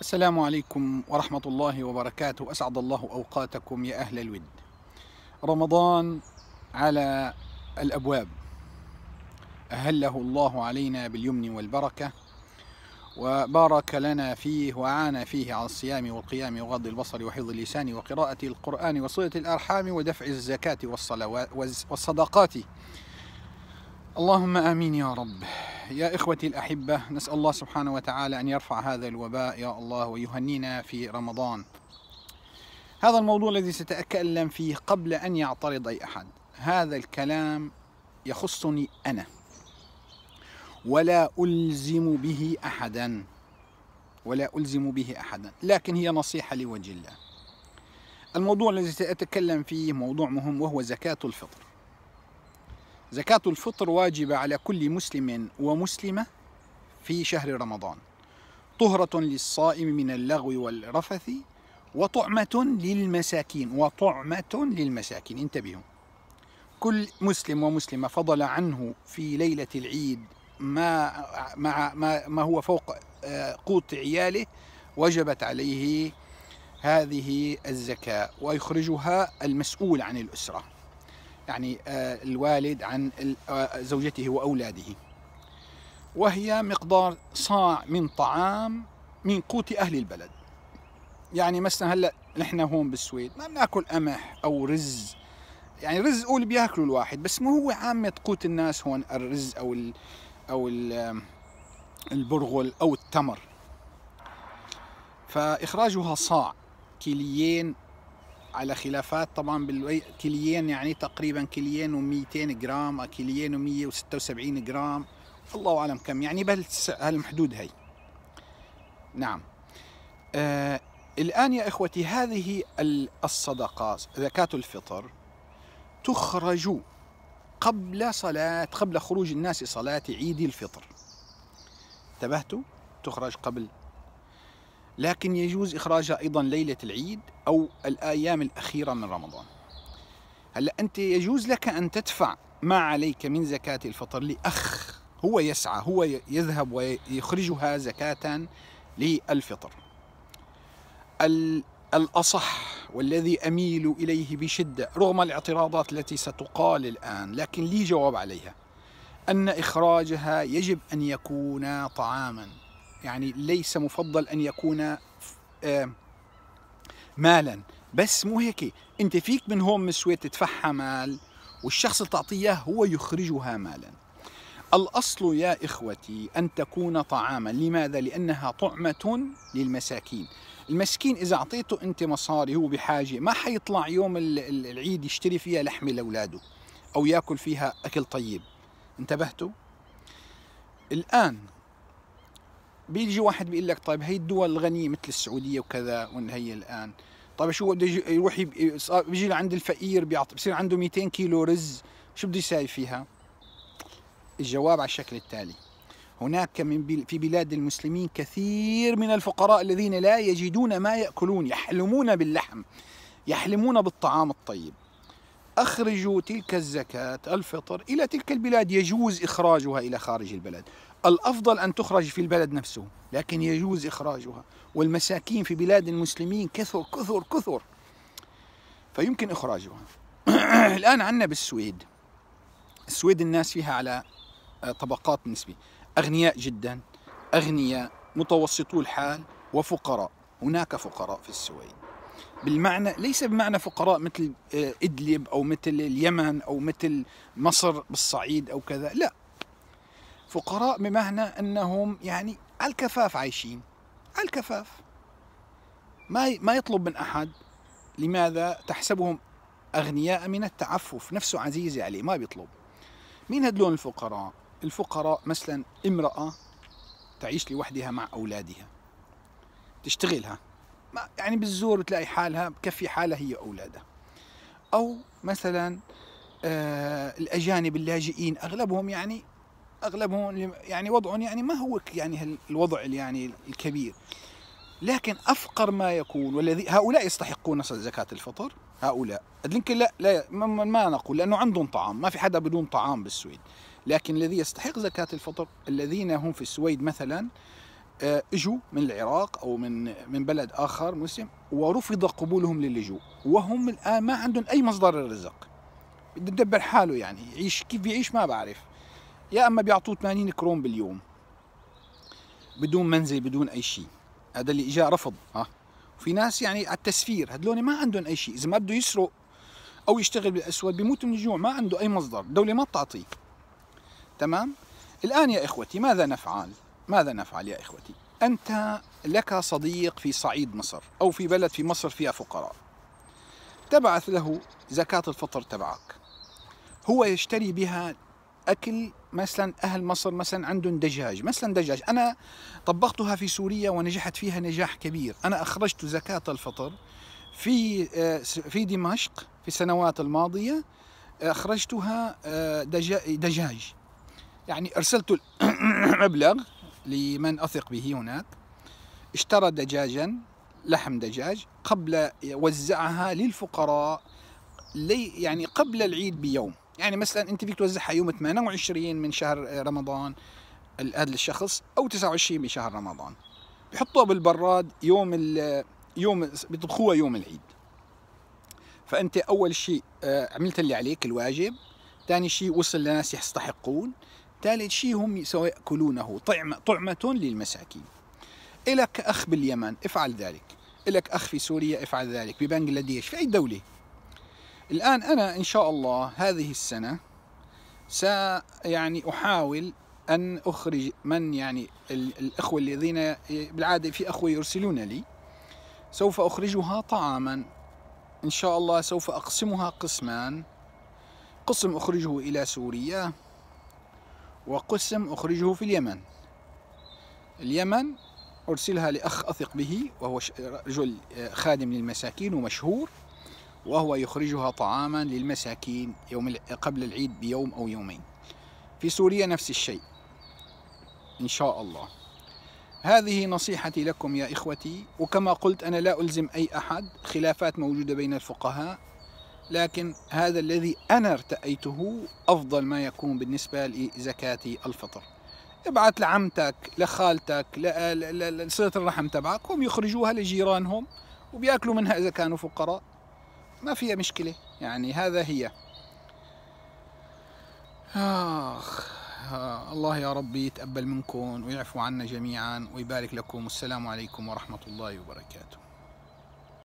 السلام عليكم ورحمة الله وبركاته أسعد الله أوقاتكم يا أهل الود رمضان على الأبواب أهله الله علينا باليمن والبركة وبارك لنا فيه وعانى فيه على الصيام والقيام وغض البصر وحفظ اللسان وقراءة القرآن وصلة الأرحام ودفع الزكاة والصلوات والصدقات اللهم آمين يا رب يا إخوتي الأحبة نسأل الله سبحانه وتعالى أن يرفع هذا الوباء يا الله ويهنينا في رمضان هذا الموضوع الذي سأتكلم فيه قبل أن يعترض أي أحد هذا الكلام يخصني أنا ولا ألزم به أحدا ولا ألزم به أحدا لكن هي نصيحة لوجه الله الموضوع الذي سأتكلم فيه موضوع مهم وهو زكاة الفطر زكاة الفطر واجبة على كل مسلم ومسلمة في شهر رمضان طهرة للصائم من اللغو والرفث وطعمة للمساكين وطعمة للمساكين انتبهوا كل مسلم ومسلمة فضل عنه في ليلة العيد ما مع ما, ما هو فوق آه، قوت عياله وجبت عليه هذه الزكاة ويخرجها المسؤول عن الأسرة يعني آه، الوالد عن آه، زوجته وأولاده وهي مقدار صاع من طعام من قوت أهل البلد يعني مثلا هلا نحن هون بالسويد ما بناكل قمح او رز يعني رز قول بياكلوا الواحد بس مو هو عامة قوت الناس هون الرز او الـ او الـ البرغل او التمر فاخراجها صاع كيليين على خلافات طبعا كليين يعني تقريبا كليين و200 جرام كليين و176 جرام الله اعلم كم يعني بهالمحدود هي نعم آه الان يا اخوتي هذه الصدقات زكاه الفطر تخرج قبل صلاه قبل خروج الناس صلاه عيد الفطر انتبهتوا تخرج قبل لكن يجوز إخراجها أيضا ليلة العيد أو الأيام الأخيرة من رمضان هلا أنت يجوز لك أن تدفع ما عليك من زكاة الفطر لأخ هو يسعى هو يذهب ويخرجها زكاة للفطر الأصح والذي أميل إليه بشدة رغم الاعتراضات التي ستقال الآن لكن لي جواب عليها أن إخراجها يجب أن يكون طعاماً يعني ليس مفضل أن يكون مالا بس مو هيك أنت فيك من هون مسوي تدفعها مال والشخص اللي تعطيه هو يخرجها مالا الأصل يا إخوتي أن تكون طعاما لماذا؟ لأنها طعمة للمساكين المسكين إذا أعطيته أنت مصاري هو بحاجة ما حيطلع يوم العيد يشتري فيها لحمة لأولاده أو يأكل فيها أكل طيب انتبهتوا؟ الآن بيجي واحد بيقول لك طيب هي الدول الغنيه مثل السعوديه وكذا وان هي الان طيب شو بده يروح آه، بيجي لعند الفقير بيعطي بصير عنده 200 كيلو رز شو بده يساوي فيها؟ الجواب على الشكل التالي هناك من في بلاد المسلمين كثير من الفقراء الذين لا يجدون ما ياكلون يحلمون باللحم يحلمون بالطعام الطيب اخرجوا تلك الزكاه الفطر الى تلك البلاد يجوز اخراجها الى خارج البلد الأفضل أن تخرج في البلد نفسه لكن يجوز إخراجها والمساكين في بلاد المسلمين كثر كثر كثر فيمكن إخراجها الآن عنا بالسويد السويد الناس فيها على آه، طبقات نسبية أغنياء جدا أغنياء متوسطو الحال وفقراء هناك فقراء في السويد بالمعنى ليس بمعنى فقراء مثل آه، إدلب أو مثل اليمن أو مثل مصر بالصعيد أو كذا لا فقراء بمعنى انهم يعني على الكفاف عايشين على الكفاف ما ما يطلب من احد لماذا تحسبهم اغنياء من التعفف نفسه عزيز عليه يعني ما بيطلب مين هدلون الفقراء الفقراء مثلا امراه تعيش لوحدها مع اولادها تشتغلها ما يعني بالزور بتلاقي حالها بكفي حالها هي واولادها او مثلا آه الاجانب اللاجئين اغلبهم يعني اغلبهم يعني وضعهم يعني ما هو يعني الوضع يعني الكبير لكن افقر ما يكون والذي هؤلاء يستحقون زكاه الفطر هؤلاء لكن لا لا ما, ما نقول لانه عندهم طعام ما في حدا بدون طعام بالسويد لكن الذي يستحق زكاه الفطر الذين هم في السويد مثلا آه، اجوا من العراق او من من بلد اخر مسلم ورفض قبولهم للجوء وهم الان ما عندهم اي مصدر للرزق بده يدبر حاله يعني يعيش كيف يعيش ما بعرف يا اما بيعطوه 80 كرون باليوم بدون منزل بدون اي شيء هذا اللي اجى رفض ها وفي ناس يعني على التسفير هدول ما عندهم اي شيء اذا ما بده يسرق او يشتغل بالاسود بيموت من الجوع ما عنده اي مصدر الدوله ما بتعطيه تمام الان يا اخوتي ماذا نفعل ماذا نفعل يا اخوتي انت لك صديق في صعيد مصر او في بلد في مصر فيها فقراء تبعث له زكاه الفطر تبعك هو يشتري بها اكل مثلا اهل مصر مثلا عندهم دجاج مثلا دجاج انا طبقتها في سوريا ونجحت فيها نجاح كبير انا اخرجت زكاه الفطر في آه، في دمشق في السنوات الماضيه اخرجتها آه، دجاج يعني ارسلت المبلغ لمن اثق به هناك اشترى دجاجا لحم دجاج قبل وزعها للفقراء لي يعني قبل العيد بيوم يعني مثلا انت فيك توزعها يوم 28 آه، من شهر رمضان هذا الشخص او 29 من شهر رمضان بحطوها بالبراد يوم ال يوم بيطبخوها يوم العيد فانت اول شيء آه، عملت اللي عليك الواجب ثاني شيء وصل لناس يستحقون ثالث شيء هم سيأكلونه طعمة, طعمة للمساكين إلك أخ باليمن افعل ذلك إلك أخ في سوريا افعل ذلك ببنغلاديش في أي دولة الآن أنا إن شاء الله هذه السنة سا يعني أحاول أن أخرج من يعني الأخوة الذين بالعادة في أخوة يرسلون لي سوف أخرجها طعاما إن شاء الله سوف أقسمها قسمان قسم أخرجه إلى سوريا وقسم أخرجه في اليمن اليمن أرسلها لأخ أثق به وهو رجل خادم للمساكين ومشهور وهو يخرجها طعاما للمساكين يوم قبل العيد بيوم أو يومين في سوريا نفس الشيء إن شاء الله هذه نصيحتي لكم يا إخوتي وكما قلت أنا لا ألزم أي أحد خلافات موجودة بين الفقهاء لكن هذا الذي أنا ارتأيته أفضل ما يكون بالنسبة لزكاة الفطر ابعت لعمتك لخالتك لصلة الرحم تبعك هم يخرجوها لجيرانهم وبياكلوا منها إذا كانوا فقراء ما فيها مشكلة يعني هذا هي آخ آه، الله يا ربي يتقبل منكم ويعفو عنا جميعا ويبارك لكم والسلام عليكم ورحمة الله وبركاته